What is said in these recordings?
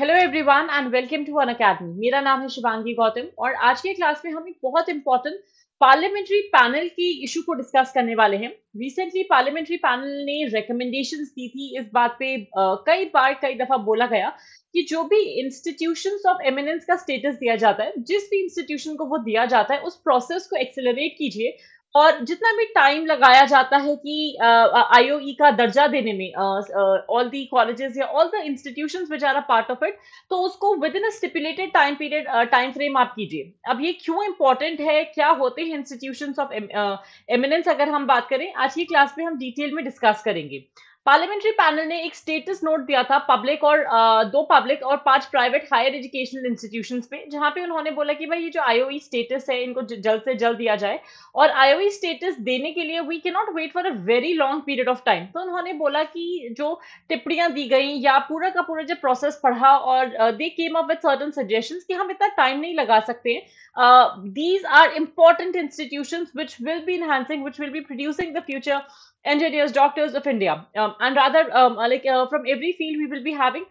Hello everyone and welcome to Unacademy मेरा नाम है शिवांगी गौतम और आज के क्लास में हम एक बहुत इंपॉर्टेंट पार्लियामेंट्री पैनल की इशू को डिस्कस करने वाले हैं रिसेंटली पार्लियामेंट्री पैनल ने रिकमेंडेशन दी थी इस बात पे कई बार कई दफा बोला गया कि जो भी इंस्टीट्यूशन ऑफ एमिनेंस का स्टेटस दिया जाता है जिस भी इंस्टीट्यूशन को वो दिया जाता है उस प्रोसेस को एक्सेलरेट कीजिए और जितना भी टाइम लगाया जाता है कि आईओई e का दर्जा देने में ऑल दी कॉलेजेस या all the institution which are a part of it तो उसको within a stipulated time period time frame आप कीजिए अब ये क्यों इंपॉर्टेंट है क्या होते हैं इंस्टीट्यूशन ऑफ एमिनेंस अगर हम बात करें आज की क्लास में हम डिटेल में डिस्कस करेंगे पार्लियामेंट्री पैनल ने एक स्टेटस नोट दिया था पब्लिक और दो पब्लिक और पांच प्राइवेट हायर एजुकेशनल इंस्टीट्यूशंस पे जहां पे उन्होंने बोला कि भाई ये जो आईओई स्टेटस e है इनको जल्द से जल्द दिया जाए और आईओई स्टेटस e देने के लिए we can not wait for a very long period of time तो उन्होंने बोला कि जो टिप्पणियां दी गई या पूरा का पूरा जो प्रोसेस पढ़ा और they came up with certain suggestion कि हम इतना टाइम नहीं लगा सकते these are important institution which will be enhancing which will be producing the future engineers, doctors of India. Um, and rather like from every field we will be having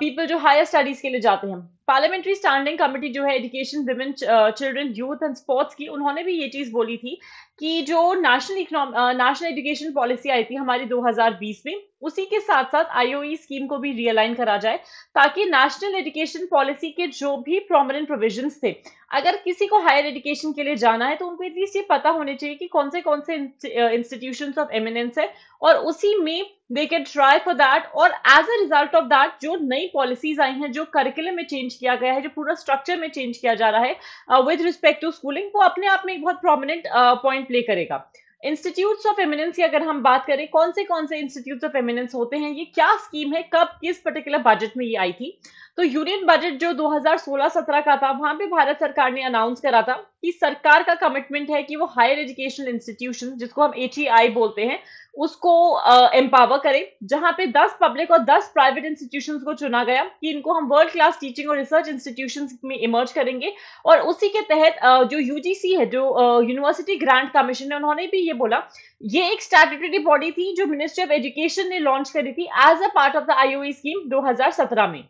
people जो higher studies के लिए जाते हैं parliamentary standing committee जो है education women children youth and sports की उन्होंने भी ये चीज़ बोली थी कि जो नेशनल नेशनल एजुकेशन पॉलिसी आई थी हमारी 2020 में उसी के साथ साथ आईओई स्कीम को भी रियलाइन करा जाए ताकि नेशनल एजुकेशन पॉलिसी के जो भी प्रोमिनेंट प्रोविजंस थे अगर किसी को हायर एजुकेशन के लिए जाना है तो उनको एटलीस्ट ये पता होने चाहिए कि कौन से कौन से इंस्टीट्यूशन ऑफ एमिनेंस है और उसी में they can try for that और as a result of that जो नई पॉलिसीज आई हैं जो करिकुलम में चेंज किया गया है जो पूरा स्ट्रक्चर में चेंज किया जा रहा है विद रिस्पेक्ट टू स्कूलिंग वो अपने आप में एक बहुत प्रोमिनेंट पॉइंट प्ले करेगा इंस्टीट्यूट्स ऑफ एमिनेंस की अगर हम बात करें कौन से कौन से इंस्टीट्यूट्स ऑफ एमिनेंस होते हैं ये क्या स्कीम है कब किस पर्टिकुलर बजट में ये आई थी तो यूनियन बजट जो 2016-17 का था वहां पे भारत सरकार ने अनाउंस करा था कि सरकार का कमिटमेंट है कि वो हायर एजुकेशनल इंस्टीट्यूशन जिसको हम एच बोलते हैं उसको एम्पावर करें जहां पे 10 पब्लिक और 10 प्राइवेट इंस्टीट्यूशन को चुना गया कि इनको हम वर्ल्ड क्लास टीचिंग और रिसर्च इंस्टीट्यूशन में इमर्ज करेंगे और उसी के तहत जो यूजीसी है जो यूनिवर्सिटी ग्रांट कमीशन है उन्होंने भी ये बोला ये एक स्टैट्यूटरी बॉडी थी जो मिनिस्ट्री ऑफ एजुकेशन ने लॉन्च करी थी as a part of the IOE scheme दो में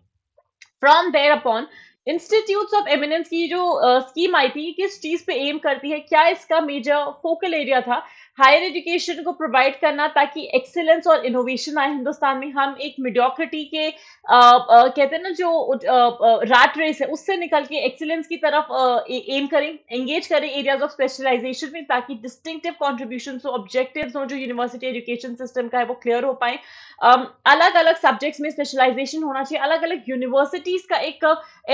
from there upon institute of eminence की जो स्कीम आई थी किस चीज पे एम करती है क्या इसका मेजर फोकल एरिया था हायर एजुकेशन को प्रोवाइड करना ताकि एक्सेलेंस और इनोवेशन आए हिंदुस्तान में हम एक मीडियोक्रिटी के आ, आ, कहते हैं ना जो रैट रेस है उससे निकल के एक्सेलेंस की तरफ एम करें एंगेज करें एरियाज ऑफ स्पेशलाइजेशन में ताकि डिस्टिंक्टिव कॉन्ट्रीब्यूशन हो ऑब्जेक्टिव हो जो यूनिवर्सिटी एजुकेशन सिस्टम का है वो क्लियर हो पाए अलग अलग सब्जेक्ट्स में स्पेशलाइजेशन होना चाहिए अलग अलग यूनिवर्सिटीज का एक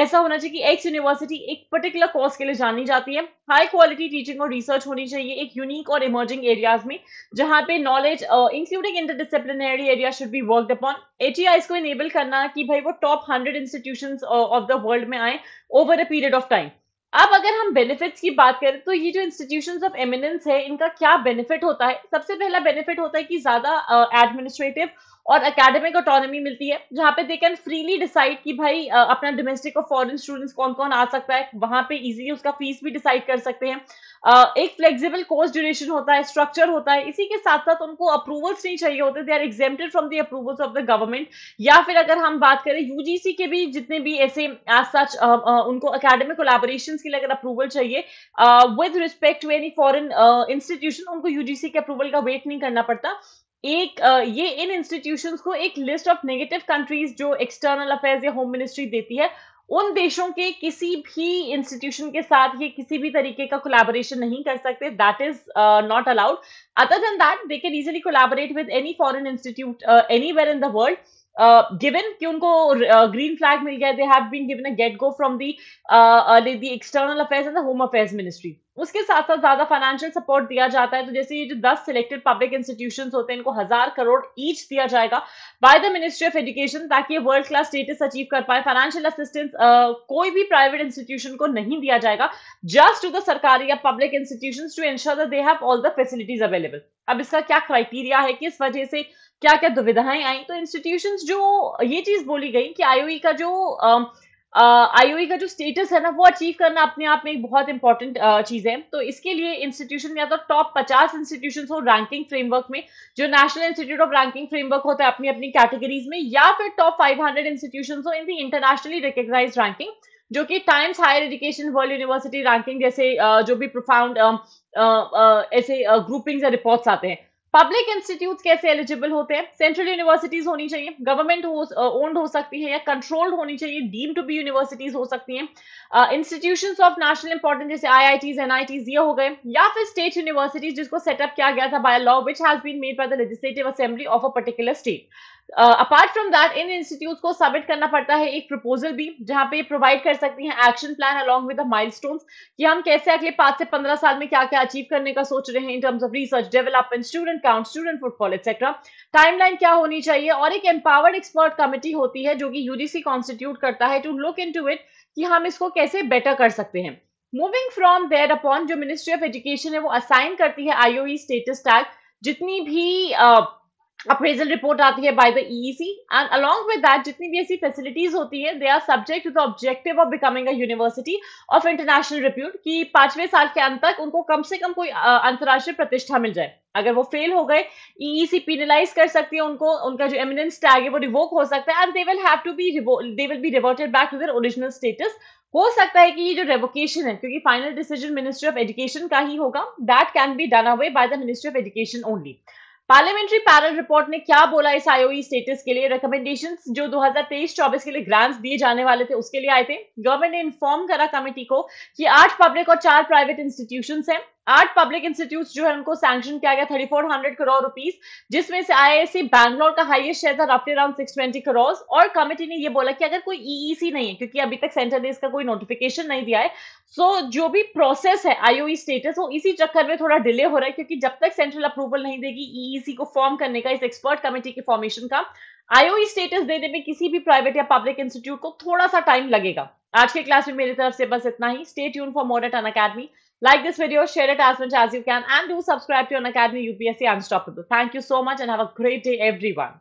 ऐसा होना चाहिए कि एक्स यूनिवर्सिटी एक पर्टिकुलर कोर्स के लिए जानी जाती है हाई क्वालिटी टीचिंग और रिसर्च होनी चाहिए एक यूनिक और इमर्जिंग एरियाज में जहां पे knowledge including interdisciplinary area should be work upon एटीआई को इनेबल करना कि भाई वो top hundred institution of the world में आए over a period of time अब अगर हम बेनिफिट्स की बात करें तो ये जो इंस्टीट्यूशंस ऑफ एमिनेंस है इनका क्या बेनिफिट होता है सबसे पहला बेनिफिट होता है कि ज्यादा एडमिनिस्ट्रेटिव uh, और अकेडमिक ऑटोनॉमी मिलती है जहाँ पे दे कैन फ्रीली डिसाइड कि भाई अपना डोमेस्टिक और फॉरेन स्टूडेंट्स कौन कौन आ सकता है वहाँ पे इजीली उसका फीस भी डिसाइड कर सकते हैं एक फ्लेक्सिबल कोर्स ड्यूरेशन होता है स्ट्रक्चर होता है इसी के साथ साथ उनको अप्रूवल्स नहीं चाहिए होते they are exempted from the approvals of the government या फिर अगर हम बात करें यूजीसी के भी जितने भी ऐसे एज सच उनको अकेडमिक कोलाबोरेशन के लिए अगर अप्रूवल चाहिए with respect to any foreign institution उनको यूजीसी के अप्रूवल का वेट नहीं करना पड़ता एक ये इन इंस्टीट्यूशन को एक लिस्ट ऑफ नेगेटिव कंट्रीज जो एक्सटर्नल अफेयर्स या होम मिनिस्ट्री देती है उन देशों के किसी भी इंस्टीट्यूशन के साथ ये किसी भी तरीके का कोलैबोरेशन नहीं कर सकते that is not allowed other than that they can easily collaborate with any foreign institute anywhere in the world given uh, कि उनको ग्रीन uh, फ्लैग मिल गया they have been given a get go from the the external affairs and the home affairs ministry उसके साथ साथ ज्यादा financial support दिया जाता है तो जैसे ये जो दस सिलेक्टेड पब्लिक इंस्टीट्यूशन होते हैं इनको हजार करोड़ ईच दिया जाएगा by the ministry of education ताकि ये वर्ल्ड क्लास स्टेटस अचीव कर पाए फाइनेंशियल असिस्टेंस uh, कोई भी प्राइवेट इंस्टीट्यूशन को नहीं दिया जाएगा जस्ट टू द सरकारी या public institution to ensure they have all the facilities available अब इसका क्या क्राइटेरिया है किस वजह से क्या क्या दुविधाएं आई तो इंस्टीट्यूशन जो ये चीज बोली गई कि आईओई e का जो आईओई e का जो स्टेटस है ना वो अचीव करना अपने आप में एक बहुत इंपॉर्टेंट चीज है तो इसके लिए इंस्टीट्यूशन या तो टॉप पचास इंस्टीट्यूशन हो रैंकिंग फ्रेमवर्क में जो national institute of ranking framework होता है अपनी अपनी कैटेगरीज में या फिर टॉप फाइव हंड्रेड इंस्टीट्यूशन हो in the internationally recognise ranking जो कि Times higher education world university ranking जैसे जो भी प्रोफाउंड ऐसे ग्रुपिंग्स या रिपोर्ट्स आते हैं पब्लिक इंस्टीट्यूट कैसे एलिजिबल होते हैं सेंट्रल यूनिवर्सिटीज होनी चाहिए गवर्नमेंट ओन्ड हो सकती है या कंट्रोल्ड होनी चाहिए डीम टू बी यूनिवर्सिटीज हो सकती हैं इंस्टीट्यूशन ऑफ नेशनल इंपॉर्टेंस जैसे I I Ts N I Ts ये हो गए या फिर स्टेट यूनिवर्सिटीज जिसको सेटअप किया गया था by law which has been made by the legislative assembly of a particular state apart from that in institute को सबमिट करना पड़ता है एक प्रपोजल भी जहां पे प्रोवाइड कर सकती हैं action plan along with mile कि हम कैसे अगले पांच से पंद्रह साल में क्या क्या अचीव करने का सोच रहे हैं in terms of research development student count student footfall etcetera timeline क्या होनी चाहिए और एक एम्पावर्ड एक्सपर्ट कमिटी होती है जो कि यूजीसी कॉन्स्टिट्यूट करता है टू लुक इन इट कि हम इसको कैसे बेटर कर सकते हैं मूविंग फ्रॉम देयर अपॉन जो मिनिस्ट्री ऑफ एजुकेशन है वो असाइन करती है आईओई स्टेटस टैग जितनी भी uh, अप्रेजल रिपोर्ट आती है by the EC and along with that जितनी भी ऐसी फैसिलिटीज होती है they are subject to the objective of becoming a university of international repute कि पांचवें साल के अंत तक उनको कम से कम कोई अंतर्राष्ट्रीय प्रतिष्ठा मिल जाए अगर वो फेल हो गए ईसी e पीनलाइज e कर सकती है उनको उनका जो एमिनेंस टैग है वो रिवोक हो सकता है and they will have to be they will be reverted back to their original status हो सकता है कि ये जो रेवोकेशन है क्योंकि final decision ministry of education का ही होगा that can be done away by the ministry of education only parliamentary panel report ने क्या बोला इस आईओई स्टेटस e के लिए रिकमेंडेशन जो 2023-24 के लिए ग्रांट्स दिए जाने वाले थे उसके लिए आए थे गवर्नमेंट ने इन्फॉर्म करा कमेटी को कि आठ पब्लिक और चार प्राइवेट इंस्टीट्यूशन हैं आठ पब्लिक इंस्टीट्यूट जो है उनको सैंक्शन किया गया thirty four hundred crore rupees जिसमें से आईआईसी बैंगलोर का हाइएस्ट शेयर था रफली अराउंड सिक्स ट्वेंटी करोड़ और कमेटी ने यह बोला कि अगर कोई ईईसी e e नहीं है क्योंकि अभी तक सेंटर ने इसका कोई नोटिफिकेशन नहीं दिया है सो so, जो भी प्रोसेस है आईओई स्टेटस e वो इसी चक्कर में थोड़ा डिले हो रहा है क्योंकि जब तक सेंट्रल अप्रूवल नहीं देगी ईईसी को फॉर्म करने का इस एक्सपर्ट कमेटी के फॉर्मेशन का आईओई स्टेटस देने में किसी भी प्राइवेट या पब्लिक इंस्टीट्यूट को थोड़ा सा टाइम लगेगा आज के क्लास में मेरी तरफ से बस इतना ही स्टेट यून for modern academy Like this video, share it as much as you can and do subscribe to an Academy UPSC Unstoppable. Thank you so much and have a great day everyone.